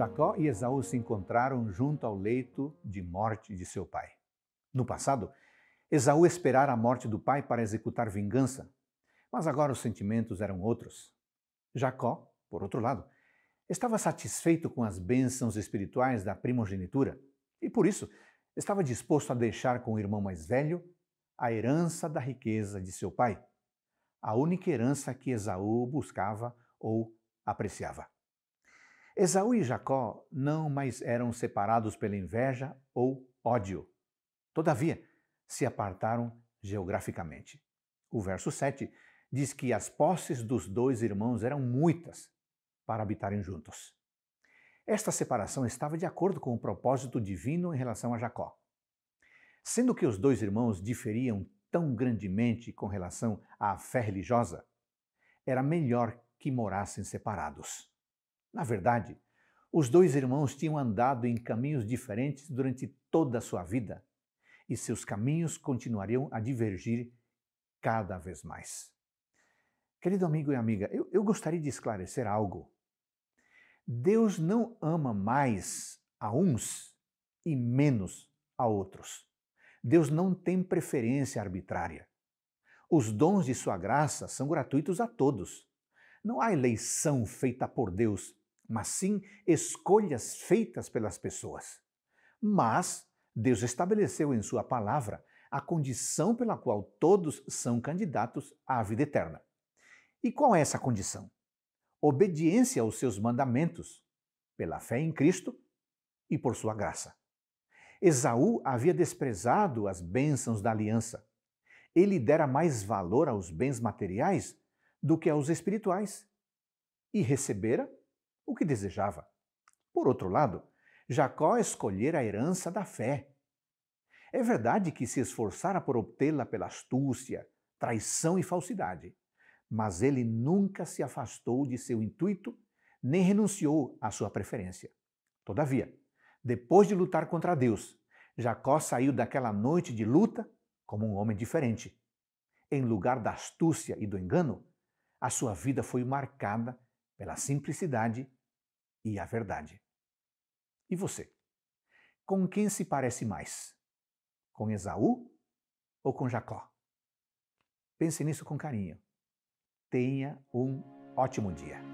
Jacó e Esaú se encontraram junto ao leito de morte de seu pai. No passado, Esaú esperara a morte do pai para executar vingança, mas agora os sentimentos eram outros. Jacó, por outro lado, estava satisfeito com as bênçãos espirituais da primogenitura e, por isso, estava disposto a deixar com o irmão mais velho a herança da riqueza de seu pai, a única herança que Esaú buscava ou apreciava. Esaú e Jacó não mais eram separados pela inveja ou ódio. Todavia, se apartaram geograficamente. O verso 7 diz que as posses dos dois irmãos eram muitas para habitarem juntos. Esta separação estava de acordo com o propósito divino em relação a Jacó. Sendo que os dois irmãos diferiam tão grandemente com relação à fé religiosa, era melhor que morassem separados. Na verdade, os dois irmãos tinham andado em caminhos diferentes durante toda a sua vida e seus caminhos continuariam a divergir cada vez mais. Querido amigo e amiga, eu, eu gostaria de esclarecer algo. Deus não ama mais a uns e menos a outros. Deus não tem preferência arbitrária. Os dons de sua graça são gratuitos a todos. Não há eleição feita por Deus mas sim escolhas feitas pelas pessoas. Mas Deus estabeleceu em Sua palavra a condição pela qual todos são candidatos à vida eterna. E qual é essa condição? Obediência aos seus mandamentos, pela fé em Cristo e por sua graça. Esaú havia desprezado as bênçãos da aliança. Ele dera mais valor aos bens materiais do que aos espirituais e recebera o que desejava. Por outro lado, Jacó escolhera a herança da fé. É verdade que se esforçara por obtê-la pela astúcia, traição e falsidade, mas ele nunca se afastou de seu intuito nem renunciou à sua preferência. Todavia, depois de lutar contra Deus, Jacó saiu daquela noite de luta como um homem diferente. Em lugar da astúcia e do engano, a sua vida foi marcada pela simplicidade e a verdade. E você? Com quem se parece mais? Com Esaú ou com Jacó? Pense nisso com carinho. Tenha um ótimo dia.